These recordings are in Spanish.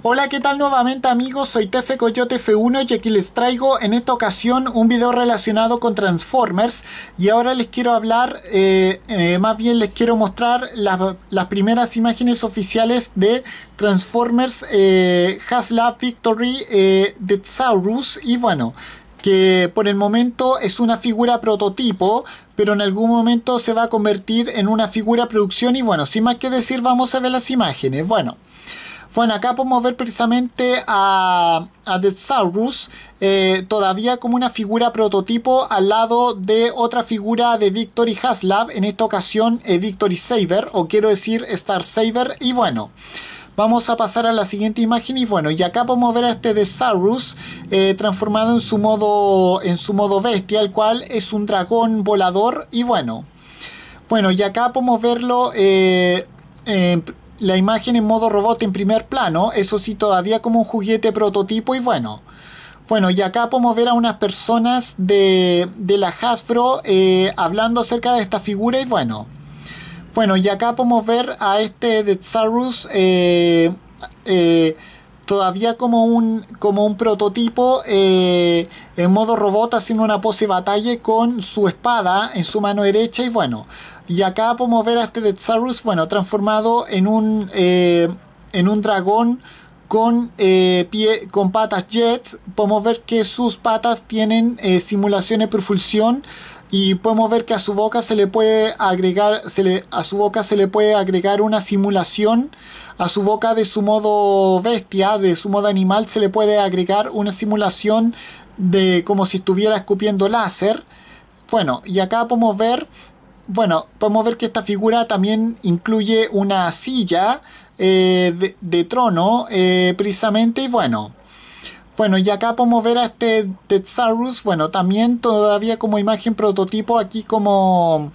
Hola, ¿qué tal nuevamente amigos? Soy Tefe Coyote F1 y aquí les traigo en esta ocasión un video relacionado con Transformers y ahora les quiero hablar, eh, eh, más bien les quiero mostrar las, primeras imágenes oficiales de Transformers eh, Haslab Victory eh, de Saurus y bueno, que por el momento es una figura prototipo, pero en algún momento se va a convertir en una figura producción y bueno, sin más que decir vamos a ver las imágenes. Bueno. Bueno, acá podemos ver precisamente a, a The Saurus eh, todavía como una figura prototipo al lado de otra figura de Victory Haslab, en esta ocasión eh, Victory Saber, o quiero decir Star Saber, y bueno. Vamos a pasar a la siguiente imagen y bueno, y acá podemos ver a este de saurus eh, transformado en su modo en su modo bestia, el cual es un dragón volador y bueno. Bueno, y acá podemos verlo la imagen en modo robot en primer plano, eso sí todavía como un juguete prototipo y bueno. Bueno, y acá podemos ver a unas personas de, de la Hasbro eh, hablando acerca de esta figura y bueno. Bueno, y acá podemos ver a este de Tsarus eh, eh, todavía como un, como un prototipo eh, en modo robot haciendo una pose batalla con su espada en su mano derecha y bueno, y acá podemos ver a este de Tsarus, bueno, transformado en un, eh, en un dragón con, eh, pie, con patas jets, podemos ver que sus patas tienen simulación de propulsión y podemos ver que a su boca se le puede agregar se le, a su boca se le puede agregar una simulación a su boca de su modo bestia de su modo animal se le puede agregar una simulación de como si estuviera escupiendo láser bueno y acá podemos ver bueno podemos ver que esta figura también incluye una silla eh, de, trono eh, precisamente y bueno bueno, y acá podemos ver a este Tetsaurus, bueno, también todavía como imagen prototipo aquí como...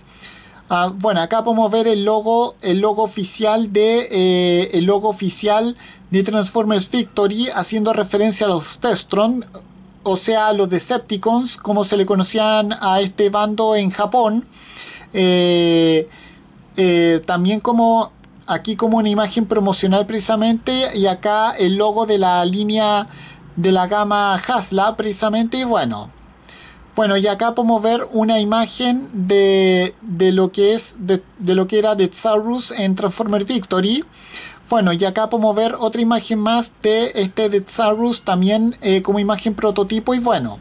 Ah, bueno, acá podemos ver el logo, el logo oficial de eh, el logo oficial de Transformers Victory haciendo referencia a los Testron, o sea, a los Decepticons, como se le conocían a este bando en Japón. Eh, eh, también como aquí como una imagen promocional precisamente y acá el logo de la línea de la gama Hasla precisamente y bueno bueno y acá podemos ver una imagen de, lo que es de, lo que era de en Transformer Victory bueno y acá podemos ver otra imagen más de este de también eh, como imagen prototipo y bueno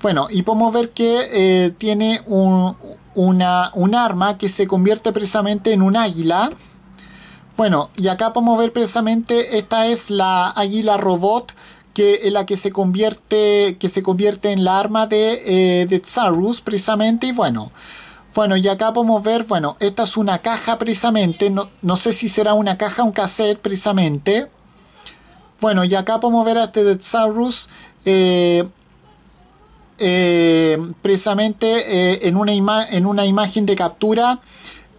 bueno y podemos ver que eh, tiene un, una, un arma que se convierte precisamente en un águila bueno, y acá podemos ver precisamente, esta es la águila robot que la que se convierte, que se convierte en la arma de, eh, de Tsarus precisamente y bueno. Bueno, y acá podemos ver, bueno, esta es una caja precisamente, no, sé si será una caja un cassette precisamente. Bueno, y acá podemos ver a este de Tsarus eh, eh, precisamente en, una en una imagen de captura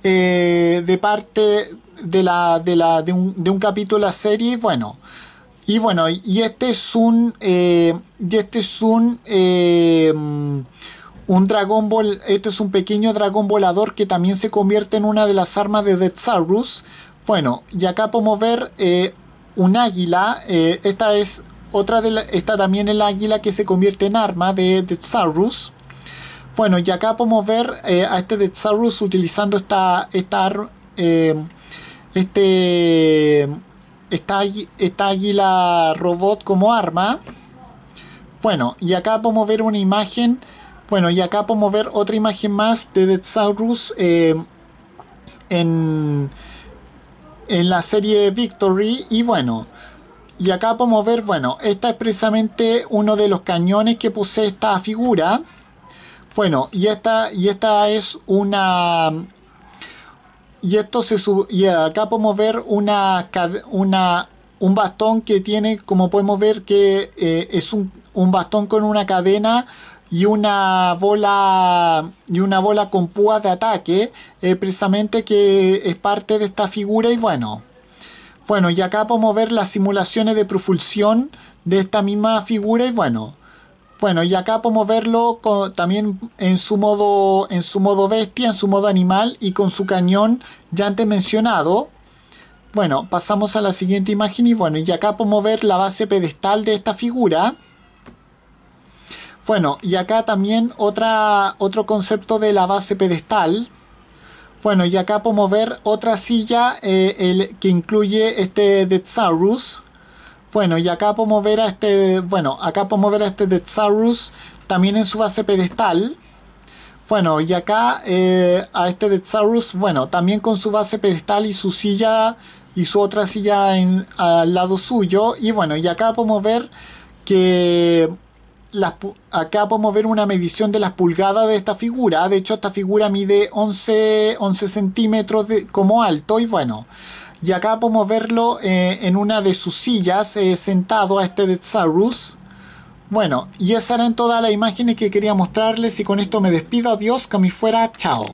de parte de, la, de, la, de, un, capítulo de la serie. Bueno, y bueno, y este es un. Eh, y este es un. Eh, un Dragon Ball. Este es un pequeño dragón volador que también se convierte en una de las armas de Detsarus. Bueno, y acá podemos ver eh, un águila. esta es otra de está también es la águila que se convierte en arma de Detsarus. Bueno, y acá podemos ver a este Detsarus utilizando esta. esta este Está allí la robot como arma. Bueno, y acá podemos ver una imagen. Bueno, y acá podemos ver otra imagen más de Deathsaurus saurus eh, en, en la serie Victory. Y bueno, y acá podemos ver, bueno, esta es precisamente uno de los cañones que puse esta figura. Bueno, y esta, y esta es una, y esto se y acá podemos ver una, una, un bastón que tiene, como podemos ver que eh, es un, bastón con una cadena y una bola y una bola con púa de ataque eh, precisamente que es parte de esta figura y bueno bueno y acá podemos ver las simulaciones de profulsión de esta misma figura y bueno bueno, y acá podemos verlo también en su modo en su modo bestia, en su modo animal y con su cañón ya antes mencionado. Bueno, pasamos a la siguiente imagen y bueno, y acá podemos ver la base pedestal de esta figura. Bueno, y acá también otra, otro concepto de la base pedestal. Bueno, y acá podemos ver otra silla eh, el, que incluye este Tsarus. Bueno, y acá podemos ver a este, bueno, acá podemos ver a este también en su base pedestal. Bueno, y acá eh, a este Tsarus, bueno, también con su base pedestal y su silla y su otra silla al lado suyo. Y bueno, y acá podemos ver que las, acá podemos ver una medición de las pulgadas de esta figura. De hecho, esta figura mide 11, 11 centímetros de, como alto y bueno. Y acá podemos verlo eh, en una de sus sillas, eh, sentado a este de Tsarus. Bueno, y esas eran todas las imágenes que quería mostrarles y con esto me despido. Adiós, que me fuera. Chao.